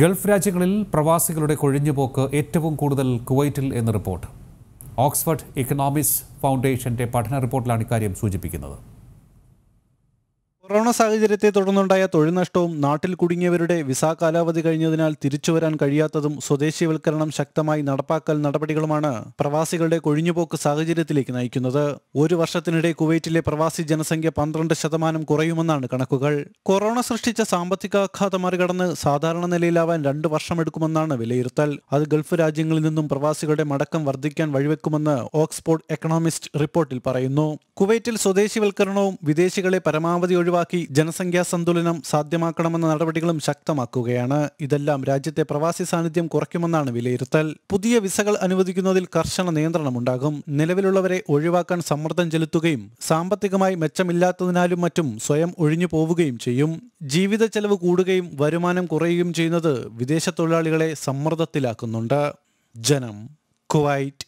Gulf രാജ്യങ്ങളിൽ പ്രവാസികളുടെ കൊഴിഞ്ഞുപോക്ക് ഏറ്റവും കൂടുതൽ കുവൈറ്റിൽ എന്ന് റിപ്പോർട്ട് ഓക്സ്ഫോർഡ് ഇക്കണോമിക്സ് ഫൗണ്ടേഷന്റെ പഠന റിപ്പോർട്ടിലാണ് ഇക്കാര്യം സൂചിപ്പിക്കുന്നത് കൊറോണ സാഹചര്യത്തെ തുടർന്നുണ്ടായ തൊഴിൽ നഷ്ടവും നാട്ടിൽ കുടുങ്ങിയവരുടെ വിസ കാലാവധി കഴിഞ്ഞതിനാൽ വരാൻ കഴിയാത്തതും സ്വദേശിവൽക്കരണം ശക്തമായി നടപ്പാക്കൽ നടപടികളുമാണ് പ്രവാസികളുടെ കൊഴിഞ്ഞുപോക്ക് സാഹചര്യത്തിലേക്ക് നയിക്കുന്നത് ഒരു വർഷത്തിനിടെ കുവൈറ്റിലെ പ്രവാസി ജനസംഖ്യ പന്ത്രണ്ട് ശതമാനം കുറയുമെന്നാണ് കണക്കുകൾ കൊറോണ സൃഷ്ടിച്ച സാമ്പത്തിക ആഘാതം മറികടന്ന് സാധാരണ നിലയിലാവാൻ രണ്ട് വർഷമെടുക്കുമെന്നാണ് വിലയിരുത്തൽ അത് ഗൾഫ് രാജ്യങ്ങളിൽ നിന്നും പ്രവാസികളുടെ മടക്കം വർദ്ധിക്കാൻ വഴിവെക്കുമെന്ന് ഓക്സ്ഫോർഡ് എക്കണോമിസ്റ്റ് റിപ്പോർട്ടിൽ പറയുന്നു കുവൈറ്റിൽ സ്വദേശിവൽക്കരണവും വിദേശികളെ പരമാവധി ഒഴിവാക്കി ഒഴിവാക്കി ജനസംഖ്യാ സന്തുലനം സാധ്യമാക്കണമെന്ന നടപടികളും ശക്തമാക്കുകയാണ് ഇതെല്ലാം രാജ്യത്തെ പ്രവാസി സാന്നിധ്യം കുറയ്ക്കുമെന്നാണ് വിലയിരുത്തൽ പുതിയ വിസകൾ അനുവദിക്കുന്നതിൽ കർശന നിയന്ത്രണമുണ്ടാകും നിലവിലുള്ളവരെ ഒഴിവാക്കാൻ സമ്മർദ്ദം ചെലുത്തുകയും സാമ്പത്തികമായി മെച്ചമില്ലാത്തതിനാലും മറ്റും സ്വയം ഒഴിഞ്ഞു പോവുകയും ചെയ്യും ജീവിത ചെലവ് കൂടുകയും വരുമാനം കുറയുകയും ചെയ്യുന്നത് വിദേശ തൊഴിലാളികളെ സമ്മർദ്ദത്തിലാക്കുന്നുണ്ട് ജനം കുവൈറ്റ്